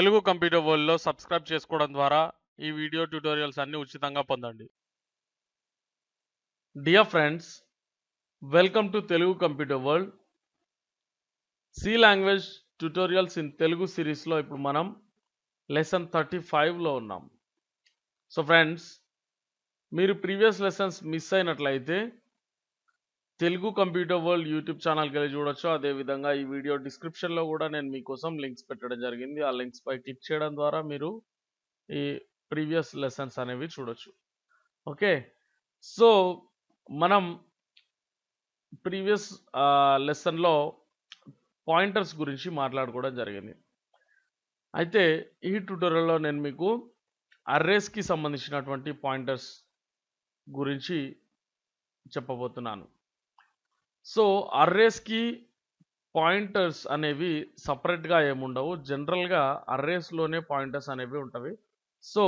Telugu computer వరల్డ్లో subscribe చేసుకోవడం ద్వారా ఈ వీడియో ట్యూటోరియల్స్ అన్ని ఉచితంగా పొందండి dear friends welcome to Telugu computer world C language tutorials in Telugu సిరీస్లో ఇప్పుడు మనం లెసన్ థర్టీ ఫైవ్లో ఉన్నాం సో ఫ్రెండ్స్ మీరు ప్రీవియస్ లెసన్స్ మిస్ అయినట్లయితే తెలుగు కంప్యూటర్ వరల్డ్ యూట్యూబ్ ఛానల్కి వెళ్ళి చూడొచ్చు అదేవిధంగా ఈ వీడియో డిస్క్రిప్షన్లో కూడా నేను మీకోసం లింక్స్ పెట్టడం జరిగింది ఆ లింక్స్ పై క్లిక్ చేయడం ద్వారా మీరు ఈ ప్రీవియస్ లెసన్స్ అనేవి చూడొచ్చు ఓకే సో మనం ప్రీవియస్ లెసన్లో పాయింటర్స్ గురించి మాట్లాడుకోవడం జరిగింది అయితే ఈ ట్యూటోరియల్లో నేను మీకు అర్రేస్కి సంబంధించినటువంటి పాయింటర్స్ గురించి చెప్పబోతున్నాను సో అర్రేస్కి పాయింటర్స్ అనేవి సపరేట్గా ఏముండవు జనరల్గా అర్రేస్లోనే పాయింటర్స్ అనేవి ఉంటవి సో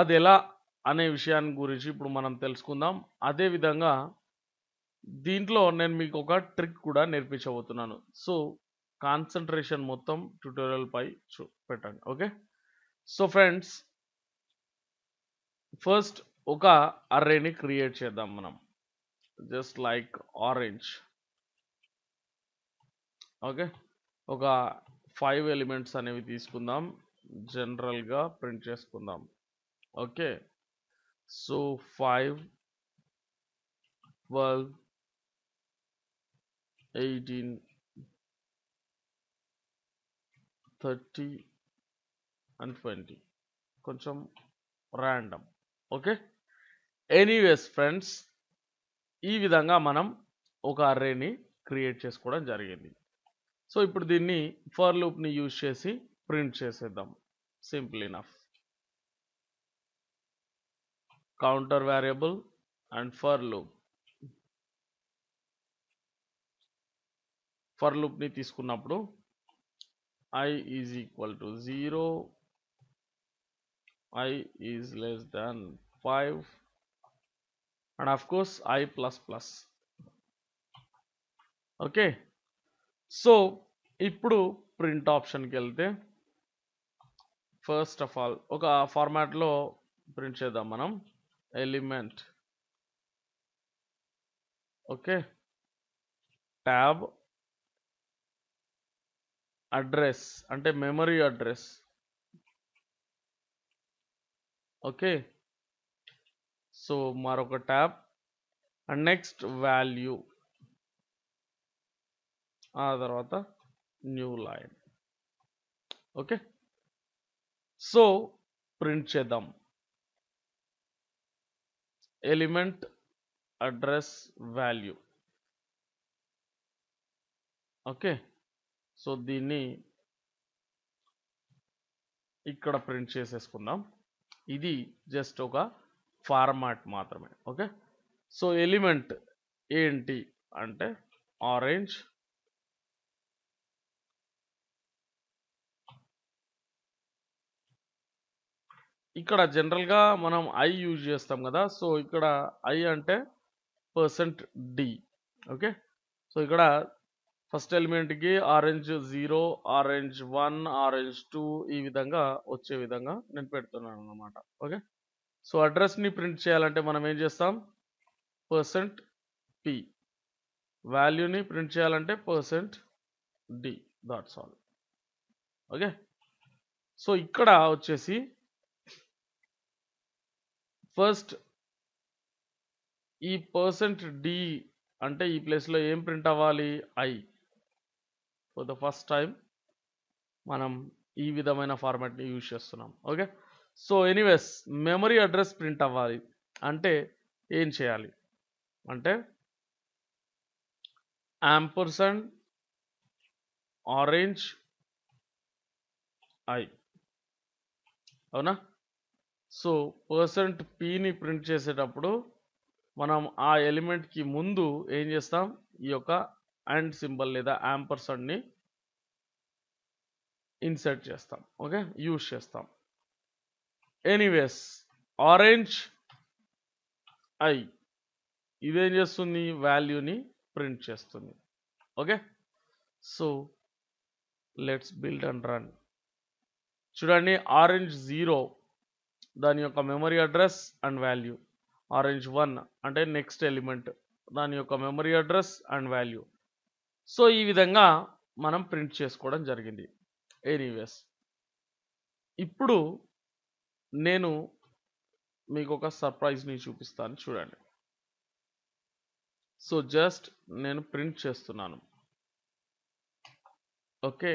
అది ఎలా అనే విషయాన్ని గురించి ఇప్పుడు మనం తెలుసుకుందాం అదేవిధంగా దీంట్లో నేను మీకు ఒక ట్రిక్ కూడా నేర్పించబోతున్నాను సో కాన్సన్ట్రేషన్ మొత్తం ట్యూటోరియల్ పై పెట్టండి ఓకే సో ఫ్రెండ్స్ ఫస్ట్ ఒక అర్రేని క్రియేట్ చేద్దాం మనం just like orange okay Okay. 5 elements anevi teeskundam general ga princess cheskundam okay so five, twelve, eighteen, thirty, and 20 koncham random okay anyways friends ఈ విధంగా మనం ఒక అర్రేని క్రియేట్ చేసుకోవడం జరిగింది సో ఇప్పుడు దీన్ని ఫర్ లూప్ని యూజ్ చేసి ప్రింట్ చేసేద్దాం simple enough counter variable and for loop for లూప్ని తీసుకున్నప్పుడు i is equal to zero i is less than five and of course i plus plus okay so ఇప్పుడు ప్రింట్ ఆప్షన్కి వెళ్తే ఫస్ట్ ఆఫ్ ఆల్ ఒక ఫార్మాట్లో print చేద్దాం మనం element okay tab address అంటే మెమరీ అడ్రస్ ఓకే సో మరొక tab and next value ఆ తర్వాత new line okay so print చేద్దాం element address value okay so దీన్ని ఇక్కడ ప్రింట్ చేసేసుకుందాం ఇది జస్ట్ ఒక ఫార్మాట్ మాత్రమే ఓకే సో ఎలిమెంట్ ఏంటి అంటే ఆరెంజ్ ఇక్కడ జనరల్గా మనం ఐ యూజ్ చేస్తాం కదా సో ఇక్కడ ఐ అంటే పర్సెంట్ డి ఓకే సో ఇక్కడ ఫస్ట్ ఎలిమెంట్కి orange zero orange one orange two ఈ విధంగా వచ్చే విధంగా నేను పెడుతున్నాను అనమాట ఓకే సో అడ్రస్ని ప్రింట్ చేయాలంటే మనం ఏం చేస్తాం పర్సెంట్ పి వాల్యూని ప్రింట్ చేయాలంటే percent d that's all okay so ఇక్కడ వచ్చేసి ఫస్ట్ ఈ పర్సెంట్ డి అంటే ఈ ప్లేస్లో ఏం ప్రింట్ అవ్వాలి i for the first time మనం ఈ విధమైన ఫార్మాట్ని యూజ్ చేస్తున్నాం okay so anyways memory address print అవ్వాలి అంటే ఏం చేయాలి అంటే ఆంపర్సన్ ఆరెంజ్ ఐ అవునా సో పర్సెంట్ పీని ప్రింట్ చేసేటప్పుడు మనం ఆ ఎలిమెంట్కి ముందు ఏం చేస్తాం ఈ యొక్క అండ్ సింబల్ లేదా యాంపర్సన్ని ఇన్సర్ట్ చేస్తాం ఓకే యూజ్ చేస్తాం ఎనీవేస్ ఆరెంజ్ ఐ ఇదేం చేస్తుంది వాల్యూని ప్రింట్ చేస్తుంది okay so let's build and run చూడండి ఆరెంజ్ జీరో దాని యొక్క memory address and value orange one అంటే నెక్స్ట్ ఎలిమెంట్ దాని యొక్క memory address and value so ఈ విధంగా మనం ప్రింట్ చేసుకోవడం జరిగింది ఎనీవేస్ ఇప్పుడు నేను మీకు ఒక సర్ప్రైజ్ని చూపిస్తాను చూడండి సో జస్ట్ నేను ప్రింట్ చేస్తున్నాను ఓకే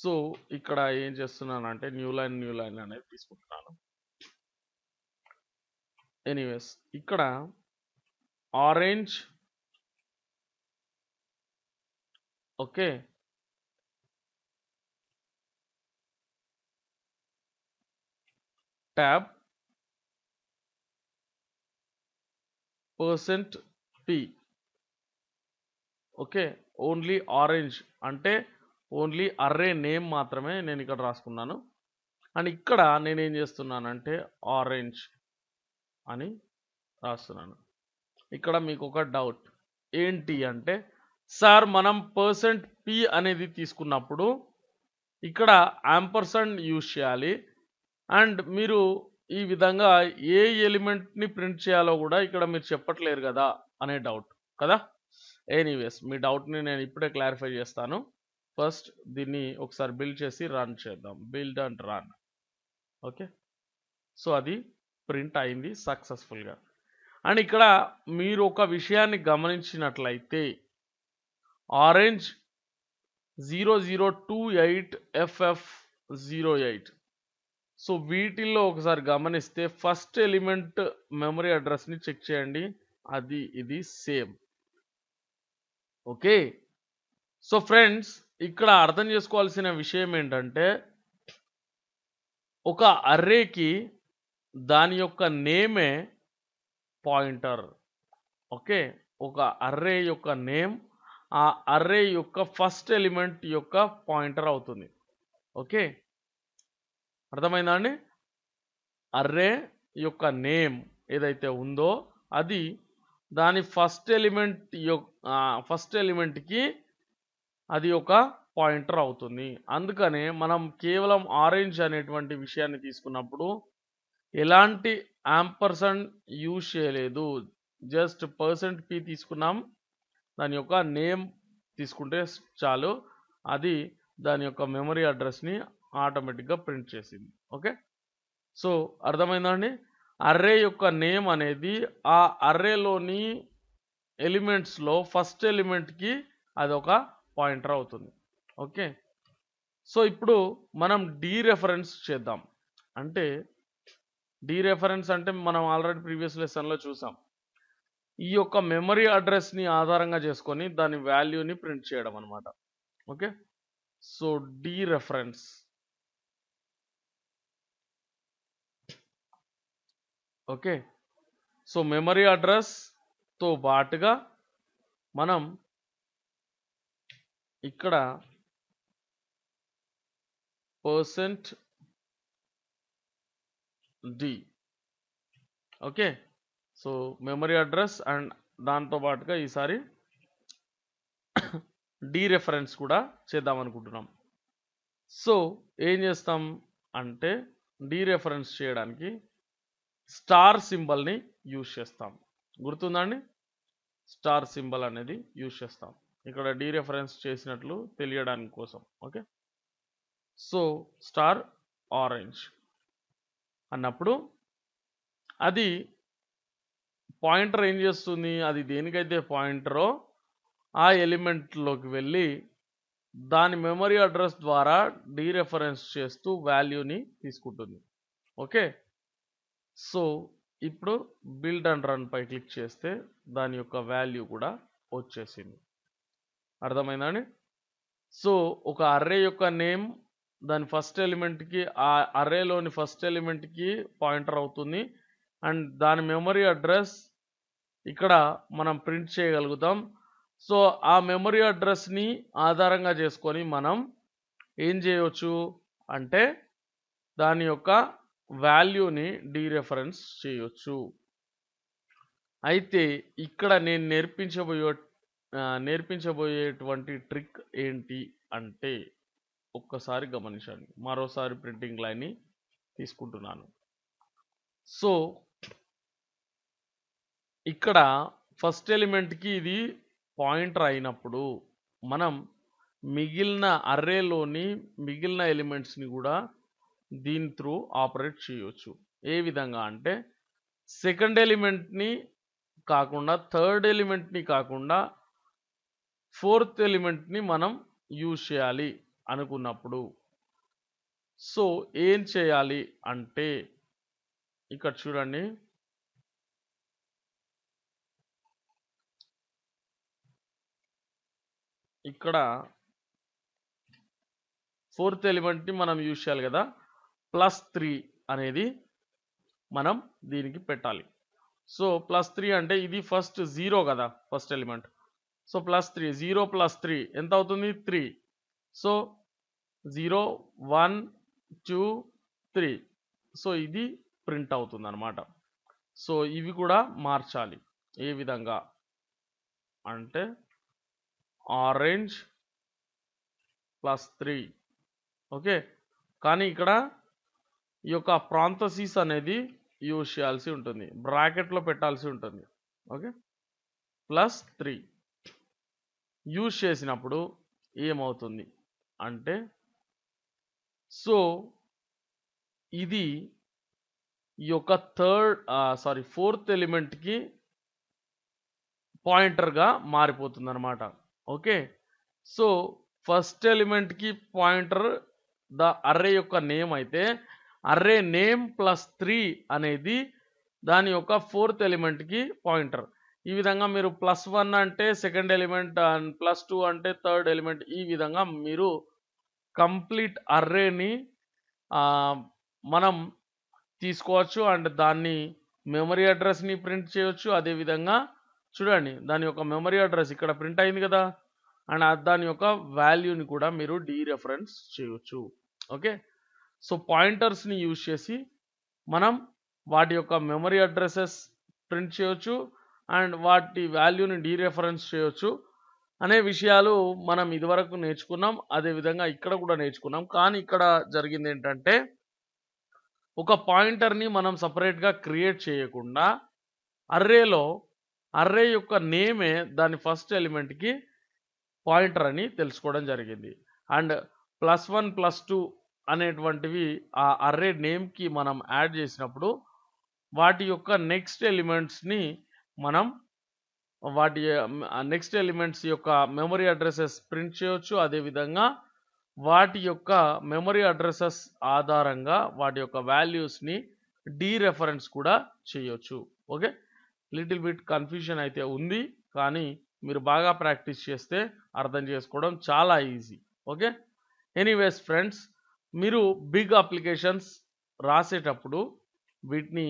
సో ఇక్కడ ఏం చేస్తున్నాను అంటే న్యూ లైన్ న్యూ లైన్ అనేది తీసుకుంటున్నాను ఎనీవేస్ ఇక్కడ orange okay tab percent t okay only orange అంటే ఓన్లీ అర్రే నేమ్ మాత్రమే నేను ఇక్కడ రాసుకున్నాను అండ్ ఇక్కడ నేనేం చేస్తున్నానంటే ఆరెంజ్ అని రాస్తున్నాను ఇక్కడ మీకు ఒక డౌట్ ఏంటి అంటే సార్ మనం పర్సెంట్ పి అనేది తీసుకున్నప్పుడు ఇక్కడ యాంపర్సన్ యూజ్ చేయాలి అండ్ మీరు ఈ విధంగా ఏ ఎలిమెంట్ని ప్రింట్ చేయాలో కూడా ఇక్కడ మీరు చెప్పట్లేరు కదా అనే డౌట్ కదా ఎనీవేస్ మీ డౌట్ని నేను ఇప్పుడే క్లారిఫై చేస్తాను ఫస్ట్ దీన్ని ఒకసారి బిల్డ్ చేసి రన్ చేద్దాం build and run okay so అది ప్రింట్ అయింది సక్సెస్ఫుల్గా అండ్ ఇక్కడ మీరు ఒక విషయాన్ని గమనించినట్లయితే orange zero zero two eight FF zero eight so వీటిల్లో ఒకసారి గమనిస్తే ఫస్ట్ ఎలిమెంట్ మెమరీ అడ్రస్ని చెక్ చేయండి అది ఇది సేమ్ ఓకే సో ఫ్రెండ్స్ ఇక్కడ అర్థం చేసుకోవాల్సిన విషయం ఏంటంటే ఒక అర్రేకి దాని యొక్క నేమే పాయింటర్ ఓకే ఒక అర్రే యొక్క నేమ్ ఆ అర్రే యొక్క ఫస్ట్ ఎలిమెంట్ యొక్క పాయింటర్ అవుతుంది ఓకే అర్థమైందా అండి అర్రే యొక్క నేమ్ ఏదైతే ఉందో అది దాని ఫస్ట్ ఎలిమెంట్ ఫస్ట్ ఎలిమెంట్కి అది ఒక పాయింటర్ అవుతుంది అందుకనే మనం కేవలం ఆరెంజ్ అనేటువంటి విషయాన్ని తీసుకున్నప్పుడు ఎలాంటి యాంపర్సండ్ యూజ్ చేయలేదు జస్ట్ పర్సెంట్ పి తీసుకున్నాం దాని యొక్క నేమ్ తీసుకుంటే చాలు అది దాని యొక్క మెమరీ అడ్రస్ని ఆటోమేటిక్గా ప్రింట్ చేసింది ఓకే సో అర్థమైందండి అర్రే యొక్క నేమ్ అనేది ఆ అర్రేలోని ఎలిమెంట్స్లో ఫస్ట్ ఎలిమెంట్కి అది ఒక పాయింటర్ అవుతుంది ఓకే సో ఇప్పుడు మనం రెఫరెన్స్ చేద్దాం అంటే రెఫరెన్స్ అంటే మనం ఆల్రెడీ ప్రీవియస్ లెసన్లో చూసాం ఈ యొక్క మెమరీ అడ్రస్ని ఆధారంగా చేసుకొని దాని వాల్యూని ప్రింట్ చేయడం అనమాట okay so reference okay so memory అడ్రస్తో పాటుగా మనం ఇక్కడ percent d okay so memory address and దాంతో పాటుగా ఈసారి డి రెఫరెన్స్ కూడా చేద్దాం అనుకుంటున్నాం సో ఏం చేస్తాం అంటే డి రెఫరెన్స్ చేయడానికి స్టార్ సింబల్ని యూజ్ చేస్తాం గుర్తుందండి స్టార్ సింబల్ అనేది యూజ్ చేస్తాం ఇక్కడ రెఫరెన్స్ చేసినట్లు తెలియడానికి కోసం ఓకే సో స్టార్ ఆరెంజ్ అన్నప్పుడు అది పాయింటర్ ఏం చేస్తుంది అది దేనికైతే పాయింటరో ఆ ఎలిమెంట్లోకి వెళ్ళి దాని మెమరీ అడ్రస్ ద్వారా రెఫరెన్స్ చేస్తూ వాల్యూని తీసుకుంటుంది ఓకే సో ఇప్పుడు బిల్డ్ అండ్ రన్ పై క్లిక్ చేస్తే దాని యొక్క వాల్యూ కూడా వచ్చేసింది అర్థమైందండి సో ఒక అర్రే యొక్క నేమ్ దాని ఫస్ట్ ఎలిమెంట్కి ఆ అర్రేలోని ఫస్ట్ ఎలిమెంట్కి పాయింటర్ అవుతుంది అండ్ దాని మెమరీ అడ్రస్ ఇక్కడ మనం ప్రింట్ చేయగలుగుతాం సో ఆ మెమరీ అడ్రస్ని ఆధారంగా చేసుకొని మనం ఏం చేయవచ్చు అంటే దాని యొక్క వాల్యూని డీరెఫరెన్స్ చేయొచ్చు అయితే ఇక్కడ నేను నేర్పించబోయే నేర్పించబోయేటువంటి ట్రిక్ ఏంటి అంటే ఒక్కసారి గమనించండి మరోసారి ప్రింటింగ్ లైన్ని తీసుకుంటున్నాను సో ఇక్కడ ఫస్ట్ ఎలిమెంట్కి ఇది పాయింటర్ అయినప్పుడు మనం మిగిలిన అర్రేలోని మిగిలిన ఎలిమెంట్స్ని కూడా దీని త్రూ ఆపరేట్ చేయొచ్చు ఏ విధంగా అంటే సెకండ్ ఎలిమెంట్ని కాకుండా థర్డ్ ఎలిమెంట్ని కాకుండా ఫోర్త్ ఎలిమెంట్ని మనం యూజ్ చేయాలి అనుకున్నప్పుడు సో ఏం చేయాలి అంటే ఇక్కడ చూడండి ఇక్కడ ఫోర్త్ ఎలిమెంట్ని మనం యూజ్ చేయాలి కదా ప్లస్ త్రీ అనేది మనం దీనికి పెట్టాలి సో ప్లస్ త్రీ అంటే ఇది ఫస్ట్ జీరో కదా first element so plus three zero plus three ఎంత అవుతుంది three so zero one two three so ఇది ప్రింట్ అవుతుంది అనమాట సో ఇవి కూడా మార్చాలి ఏ విధంగా అంటే ఆరెంజ్ ప్లస్ త్రీ ఓకే కానీ ఇక్కడ ఈ యొక్క ప్రాంతసీస్ అనేది యూజ్ చేయాల్సి ఉంటుంది బ్రాకెట్లో పెట్టాల్సి ఉంటుంది ఓకే ప్లస్ త్రీ యూజ్ చేసినప్పుడు ఏమవుతుంది అంటే సో ఇది ఈ యొక్క థర్డ్ సారీ ఫోర్త్ ఎలిమెంట్కి పాయింటర్గా మారిపోతుంది అనమాట ఓకే సో ఫస్ట్ ఎలిమెంట్కి పాయింటర్ ద అర్రే యొక్క నేమ్ అయితే అర్రే నేమ్ ప్లస్ త్రీ అనేది దాని యొక్క ఫోర్త్ ఎలిమెంట్కి పాయింటర్ ఈ విధంగా మీరు ప్లస్ వన్ అంటే second element and plus two అంటే థర్డ్ ఎలిమెంట్ ఈ విధంగా మీరు కంప్లీట్ అర్రేని మనం తీసుకోవచ్చు అండ్ దాన్ని మెమరీ అడ్రస్ని ప్రింట్ చేయవచ్చు అదేవిధంగా చూడండి దాని యొక్క మెమరీ అడ్రస్ ఇక్కడ ప్రింట్ అయింది కదా అండ్ దాని యొక్క వాల్యూని కూడా మీరు డీ రెఫరెన్స్ చేయవచ్చు ఓకే సో పాయింటర్స్ని యూజ్ చేసి మనం వాటి యొక్క మెమరీ అడ్రసెస్ ప్రింట్ చేయొచ్చు అండ్ వాటి వాల్యూని డీరెఫరెన్స్ చేయొచ్చు అనే విషయాలు మనం ఇదివరకు నేర్చుకున్నాం అదేవిధంగా ఇక్కడ కూడా నేర్చుకున్నాం కానీ ఇక్కడ జరిగింది ఏంటంటే ఒక పాయింటర్ని మనం సపరేట్గా క్రియేట్ చేయకుండా అర్రేలో అర్రే యొక్క నేమే దాని ఫస్ట్ ఎలిమెంట్కి పాయింటర్ అని తెలుసుకోవడం జరిగింది and plus one plus two అనేటువంటివి ఆ అర్రే నేమ్కి మనం యాడ్ చేసినప్పుడు వాటి యొక్క నెక్స్ట్ ఎలిమెంట్స్ని మనం వాటి నెక్స్ట్ ఎలిమెంట్స్ యొక్క మెమరీ అడ్రసెస్ ప్రింట్ చేయవచ్చు అదేవిధంగా వాటి యొక్క మెమరీ అడ్రసెస్ ఆధారంగా వాటి యొక్క వాల్యూస్ని డీరెఫరెన్స్ కూడా చేయొచ్చు ఓకే లిటిల్ బిట్ కన్ఫ్యూషన్ అయితే ఉంది కానీ మీరు బాగా ప్రాక్టీస్ చేస్తే అర్థం చేసుకోవడం చాలా ఈజీ ఓకే ఎనీవేస్ ఫ్రెండ్స్ మీరు బిగ్ అప్లికేషన్స్ రాసేటప్పుడు వీటిని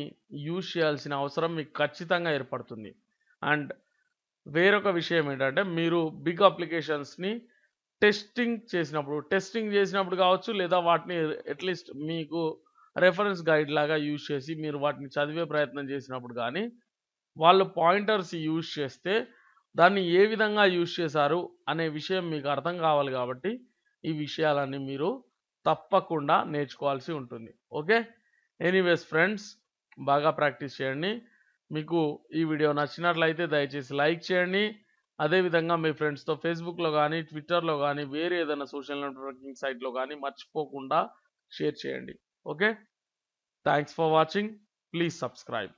యూజ్ చేయాల్సిన అవసరం మీకు ఖచ్చితంగా ఏర్పడుతుంది అండ్ వేరొక విషయం ఏంటంటే మీరు బిగ్ అప్లికేషన్స్ని టెస్టింగ్ చేసినప్పుడు టెస్టింగ్ చేసినప్పుడు కావచ్చు లేదా వాటిని అట్లీస్ట్ మీకు రెఫరెన్స్ గైడ్ లాగా యూజ్ చేసి మీరు వాటిని చదివే ప్రయత్నం చేసినప్పుడు కానీ వాళ్ళు పాయింటర్స్ యూజ్ చేస్తే దాన్ని ఏ విధంగా యూజ్ చేశారు అనే విషయం మీకు అర్థం కావాలి కాబట్టి ఈ విషయాలన్నీ మీరు తప్పకుండా నేర్చుకోవాల్సి ఉంటుంది ఓకే ఎనీవేస్ ఫ్రెండ్స్ బాగా ప్రాక్టీస్ చేయండి మీకు ఈ వీడియో నచ్చినట్లయితే దయచేసి లైక్ చేయండి అదేవిధంగా మీ ఫ్రెండ్స్తో ఫేస్బుక్లో కానీ ట్విట్టర్లో కానీ వేరే ఏదైనా సోషల్ నెట్వర్కింగ్ సైట్లో కానీ మర్చిపోకుండా షేర్ చేయండి okay thanks for watching please subscribe